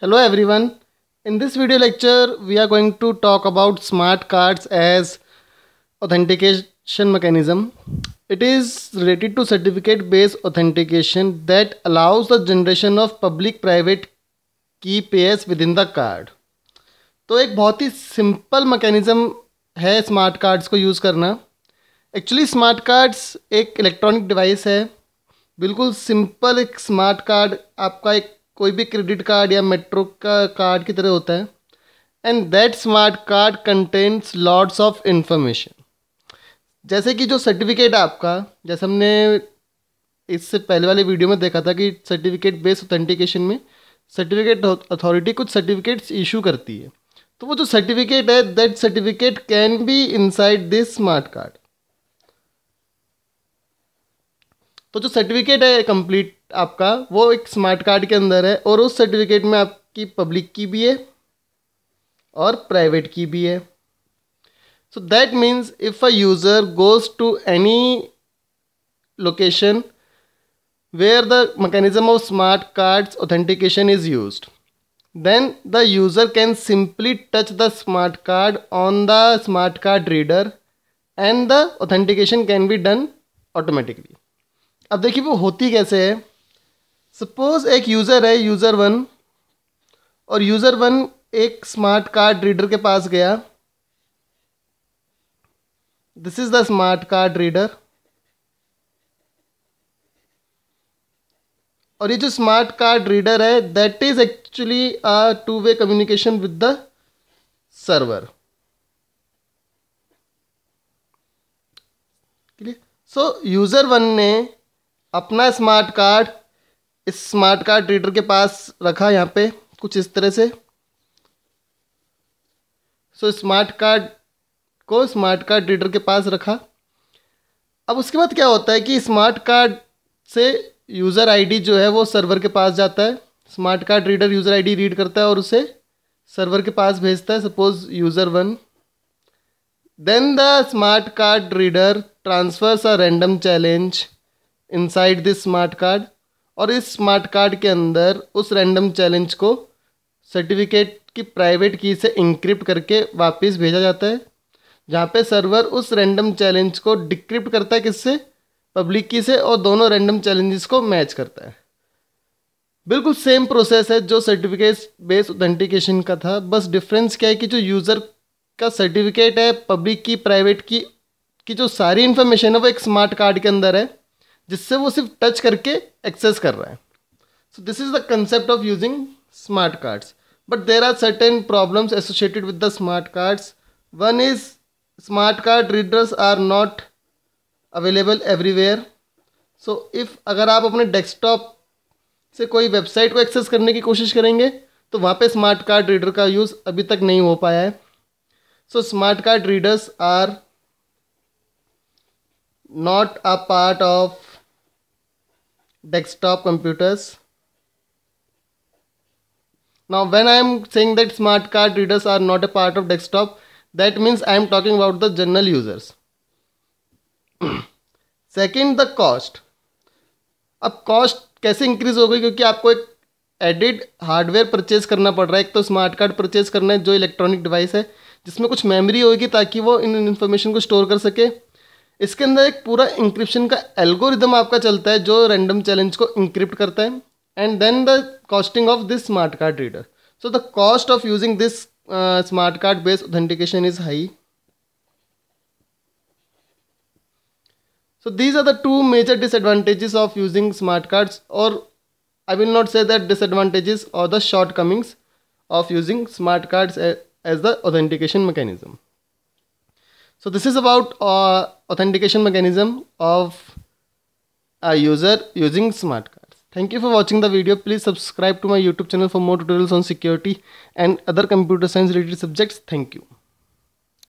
Hello everyone. In this video lecture, we are going to talk about smart cards as authentication mechanism. It is related to certificate based authentication that allows the generation of public private की pairs with in the card तो एक बहुत ही simple mechanism है smart cards को use करना actually smart cards एक electronic device है बिल्कुल सिंपल एक स्मार्ट कार्ड आपका एक कोई भी क्रेडिट कार्ड या मेट्रो का कार्ड की तरह होता है and that smart card contents lots of information जैसे कि जो सर्टिफिकेट आपका जैसे हमने इससे पहले वाले वीडियो में देखा था कि सर्टिफिकेट बेस्ड ऑथेंटिकेशन में सर्टिफिकेट अथॉरिटी कुछ सर्टिफिकेट्स इशू करती है तो वो जो सर्टिफिकेट है that certificate can be inside this smart card तो जो सर्टिफिकेट है कंप्लीट आपका वो एक स्मार्ट कार्ड के अंदर है और उस सर्टिफिकेट में आपकी पब्लिक की भी है और प्राइवेट की भी है so that means if a user goes to any location where the mechanism of smart cards authentication is use then the user can simply touch the smart card on the smart card reader and the authentication can be done automatically अब देखिए वो होती कैसे है suppose एक user है user one और user one एक स्मार्ट कार्ड रीडर के पास गया this is the smart card reader और ये जो स्मार्ट कार्ड रीडर है that is actually a two way communication with the server clear so user one ने अपना स्मार्ट कार्ड इस स्मार्ट कार्ड रीडर के पास रखा यहाँ पे कुछ इस तरह से सो स्मार्ट कार्ड को स्मार्ट कार्ड रीडर के पास रखा अब उसके बाद क्या होता है कि स्मार्ट कार्ड से यूज़र आईडी जो है वो सर्वर के पास जाता है smart card reader user ID read करता है और उसे सर्वर के पास भेजता है suppose user one then the smart card reader transfers a random challenge inside this smart card और इस स्मार्ट कार्ड के अंदर उस रैंडम चैलेंज को सर्टिफिकेट की प्राइवेट की से इंक्रिप्ट करके वापस भेजा जाता है जहाँ पे सर्वर उस रैंडम चैलेंज को डिक्रिप्ट करता है किससे पब्लिक की से और दोनों रैंडम चैलेंजेस को मैच करता है बिल्कुल सेम प्रोसेस है जो सर्टिफिकेट बेस्ड ऑथेंटिकेशन का था बस डिफरेंस क्या है कि जो यूज़र का सर्टिफिकेट है पब्लिक की प्राइवेट की की जो सारी इन्फॉर्मेशन है वो एक स्मार्ट कार्ड के अंदर है जिससे वो सिर्फ टच करके एक्सेस कर रहा है so this is the concept of using smart cards but there are certain problems associated with the smart cards one is smart card readers are not available everywhere so if अगर आप अपने desktop से कोई website को access करने की कोशिश करेंगे तो वहाँ पे स्मार्ट कार्ड रीडर का यूज़ अभी तक नहीं हो पाया है so smart card readers are not a part of desktop computers. Now when I am saying that smart card readers are not a part of desktop, that means I am talking about the general users. Second the cost अब cost कैसे increase हो गई क्योंकि आपको एक added hardware purchase करना पड़ रहा है एक तो स्मार्ट कार्ड परचेज करना है जो इलेक्ट्रॉनिक डिवाइस है जिसमें कुछ मेमोरी होगी ताकि वो इन इन्फॉर्मेशन को स्टोर कर सके इसके अंदर एक पूरा इंक्रिप्शन का एल्गोरिदम आपका चलता है जो रैंडम चैलेंज को इंक्रिप्ट करता है and then the costing of this smart card reader so the cost of using this smart card based authentication is high so these are the two major disadvantages of using smart cards और I will not say that disadvantages और the shortcomings of using smart cards as the authentication mechanism So this is about uh, authentication mechanism of a user using smart cards. Thank you for watching the video. Please subscribe to my YouTube channel for more tutorials on security and other computer science related subjects. Thank you.